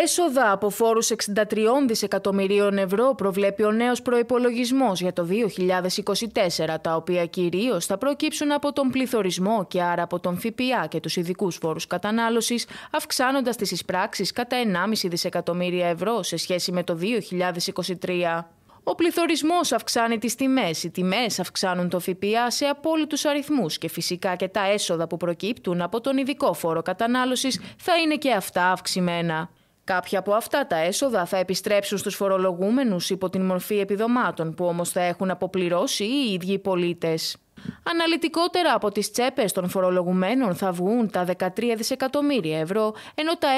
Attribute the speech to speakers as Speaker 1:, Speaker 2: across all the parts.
Speaker 1: Έσοδα από φόρους 63 δισεκατομμυρίων ευρώ προβλέπει ο νέος προϋπολογισμός για το 2024, τα οποία κυρίως θα προκύψουν από τον πληθωρισμό και άρα από τον ΦΠΑ και τους ειδικούς φόρους κατανάλωσης, αυξάνοντας τις εισπράξεις κατά 1,5 δισεκατομμύρια ευρώ σε σχέση με το 2023. Ο πληθωρισμός αυξάνει τις τιμές, οι τιμές αυξάνουν το ΦΠΑ σε απόλυτους αριθμούς και φυσικά και τα έσοδα που προκύπτουν από τον ειδικό φόρο κατανάλωσης θα είναι και αυτά αυξημένα. Κάποια από αυτά τα έσοδα θα επιστρέψουν στους φορολογούμενους υπό την μορφή επιδομάτων που όμως θα έχουν αποπληρώσει οι ίδιοι πολίτες. Αναλυτικότερα από τις τσέπες των φορολογουμένων θα βγουν τα 13 δισεκατομμύρια ευρώ, ενώ τα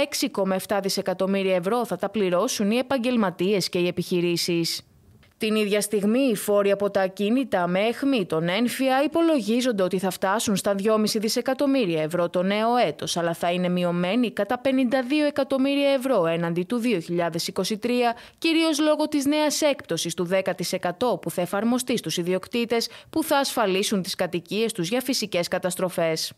Speaker 1: 6,7 δισεκατομμύρια ευρώ θα τα πληρώσουν οι επαγγελματίες και οι επιχειρήσεις. Την ίδια στιγμή, οι φόροι από τα ακίνητα με αιχμή τον ένφια υπολογίζονται ότι θα φτάσουν στα 2,5 δισεκατομμύρια ευρώ το νέο έτος, αλλά θα είναι μειωμένοι κατά 52 εκατομμύρια ευρώ έναντι του 2023, κυρίως λόγω της νέας έκπτωσης του 10% που θα εφαρμοστεί στους ιδιοκτήτες που θα ασφαλίσουν τις κατοικίες τους για φυσικές καταστροφές.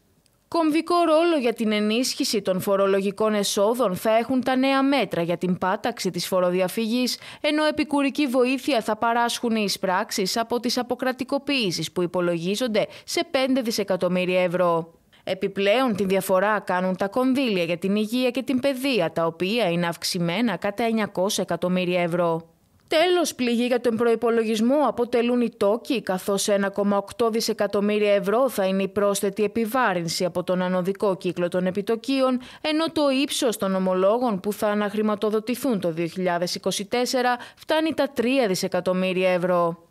Speaker 1: Κομβικό ρόλο για την ενίσχυση των φορολογικών εσόδων θα έχουν τα νέα μέτρα για την πάταξη της φοροδιαφυγής, ενώ επικουρική βοήθεια θα παράσχουν οι εισπράξεις από τις αποκρατικοποιήσεις που υπολογίζονται σε 5 δισεκατομμύρια ευρώ. Επιπλέον, τη διαφορά κάνουν τα κονδύλια για την υγεία και την παιδεία, τα οποία είναι αυξημένα κατά 900 εκατομμύρια ευρώ. Τέλος, πληγή για τον προπολογισμό αποτελούν οι τόκοι, καθώς 1,8 δισεκατομμύρια ευρώ θα είναι η πρόσθετη επιβάρυνση από τον ανωδικό κύκλο των επιτοκίων, ενώ το ύψος των ομολόγων που θα αναχρηματοδοτηθούν το 2024 φτάνει τα 3 δισεκατομμύρια ευρώ.